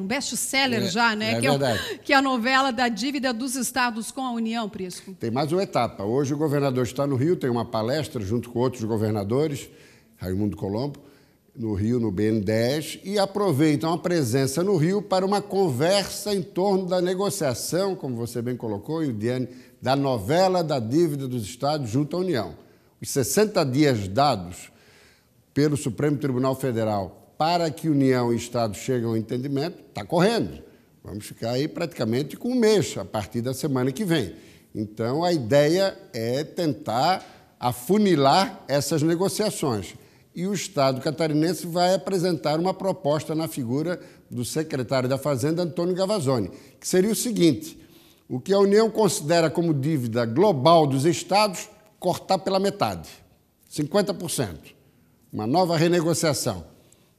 um best-seller é, já, né? É que, é, que, é, a novela da dívida dos estados com a União, Prisco. Tem mais uma etapa. Hoje o governador está no Rio, tem uma palestra junto com outros governadores, Raimundo Colombo, no Rio, no BN10, e aproveitam a presença no Rio para uma conversa em torno da negociação, como você bem colocou, e Diane, da novela da dívida dos estados junto à União. Os 60 dias dados pelo Supremo Tribunal Federal para que União e Estado cheguem ao entendimento, está correndo. Vamos ficar aí praticamente com um mês, a partir da semana que vem. Então, a ideia é tentar afunilar essas negociações. E o Estado catarinense vai apresentar uma proposta na figura do secretário da Fazenda, Antônio Gavazzoni, que seria o seguinte: o que a União considera como dívida global dos Estados, cortar pela metade, 50%. Uma nova renegociação.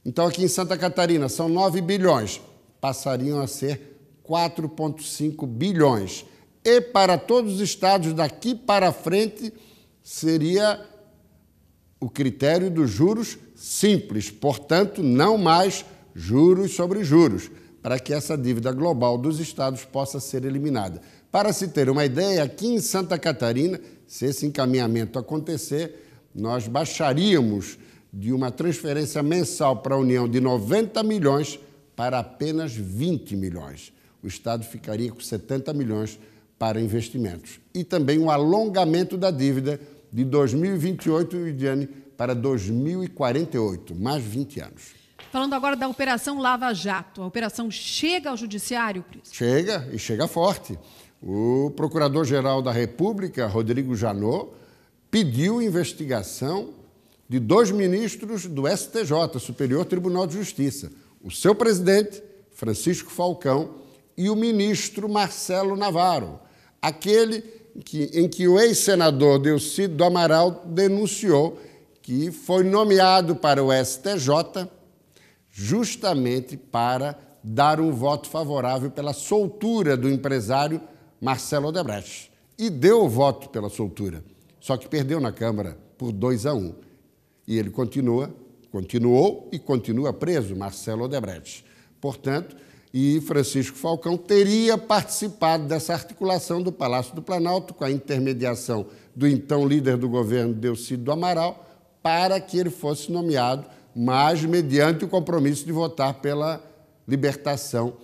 Então, aqui em Santa Catarina, são 9 bilhões, passariam a ser 4,5 bilhões. E para todos os estados daqui para frente, seria o critério dos juros simples, portanto, não mais juros sobre juros, para que essa dívida global dos estados possa ser eliminada. Para se ter uma ideia, aqui em Santa Catarina, se esse encaminhamento acontecer, nós baixaríamos de uma transferência mensal para a União de 90 milhões para apenas 20 milhões. O Estado ficaria com 70 milhões para investimentos. E também um alongamento da dívida de 2028 e para 2048, mais 20 anos. Falando agora da Operação Lava Jato. A operação chega ao Judiciário, Cris? Chega, e chega forte. O Procurador-Geral da República, Rodrigo Janot, pediu investigação de dois ministros do STJ, Superior Tribunal de Justiça, o seu presidente, Francisco Falcão, e o ministro Marcelo Navarro, aquele que, em que o ex-senador Delcido do Amaral denunciou que foi nomeado para o STJ justamente para dar um voto favorável pela soltura do empresário Marcelo Odebrecht. E deu o voto pela soltura, só que perdeu na Câmara por 2 a 1. Um. E ele continua, continuou e continua preso, Marcelo Odebrecht. Portanto, e Francisco Falcão teria participado dessa articulação do Palácio do Planalto com a intermediação do então líder do governo, Delcido Amaral, para que ele fosse nomeado, mas mediante o compromisso de votar pela libertação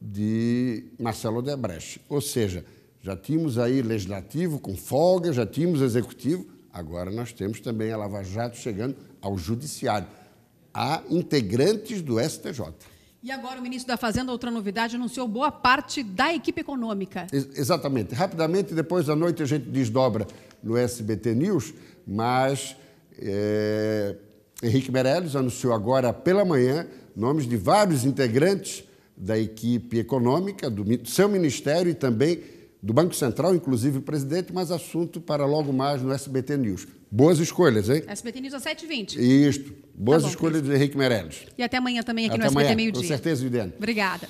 de Marcelo Odebrecht. Ou seja, já tínhamos aí legislativo com folga, já tínhamos executivo, Agora nós temos também a Lava Jato chegando ao Judiciário, a integrantes do STJ. E agora o ministro da Fazenda, outra novidade, anunciou boa parte da equipe econômica. Ex exatamente. Rapidamente, depois da noite a gente desdobra no SBT News, mas é, Henrique Meirelles anunciou agora pela manhã nomes de vários integrantes da equipe econômica, do seu ministério e também do Banco Central, inclusive o presidente, mas assunto para logo mais no SBT News. Boas escolhas, hein? SBT News às 7h20. Isto. Boas tá bom, escolhas Cris. do Henrique Meirelles. E até amanhã também aqui até no amanhã, SBT Meio Dia. Com certeza, Viviane. Obrigada.